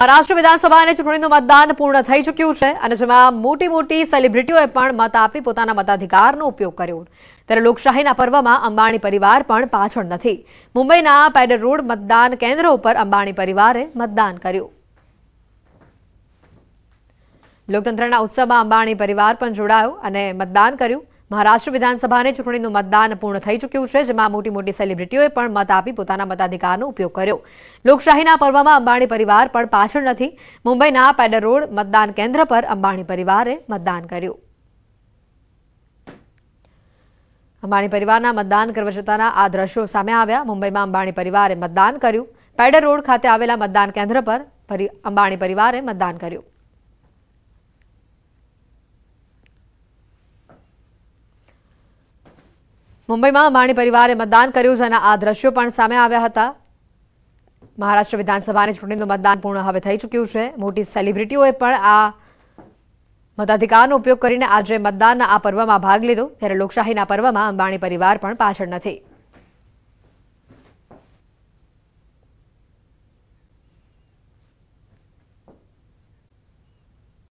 મહારાષ્ટ્ર વિધાનસભાની ચૂંટણીનું મતદાન પૂર્ણ થઈ ચૂક્યું છે અને જેમાં મોટી મોટી સેલિબ્રિટીઓએ પણ મત આપી પોતાના મતાધિકારનો ઉપયોગ કર્યો ત્યારે લોકશાહીના પર્વમાં અંબાણી પરિવાર પણ પાછળ નથી મુંબઈના પેડર રોડ મતદાન કેન્દ્ર ઉપર અંબાણી પરિવારે મતદાન કર્યું લોકતંત્રના ઉત્સવમાં અંબાણી પરિવાર પણ જોડાયો અને મતદાન કર્યું મહારાષ્ટ્ર વિધાનસભાની ચૂંટણીનું મતદાન પૂર્ણ થઈ ચૂક્યું છે જેમાં મોટી મોટી સેલિબ્રિટીઓએ પણ મત આપી પોતાના મતાધિકારનો ઉપયોગ કર્યો લોકશાહીના પર્વમાં અંબાણી પરિવાર પણ પાછળ નથી મુંબઈના પેડર રોડ મતદાન કેન્દ્ર પર અંબાણી પરિવારે મતદાન કર્યું અંબાણી પરિવારના મતદાન કરવા જતાના આ દ્રશ્યો સામે આવ્યા મુંબઈમાં અંબાણી પરિવારે મતદાન કર્યું પેડર રોડ ખાતે આવેલા મતદાન કેન્દ્ર પર અંબાણી પરિવારે મતદાન કર્યું મુંબઈમાં અંબાણી પરિવારે મતદાન કર્યું છે અને આ દ્રશ્યો પણ સામે આવ્યા હતા મહારાષ્ટ્ર વિધાનસભાની ચૂંટણીનું મતદાન પૂર્ણ હવે થઈ ચૂક્યું છે મોટી સેલિબ્રિટીઓએ પણ આ મતાધિકારનો ઉપયોગ કરીને આજે મતદાનના આ પર્વમાં ભાગ લીધો ત્યારે લોકશાહીના પર્વમાં અંબાણી પરિવાર પણ પાછળ નથી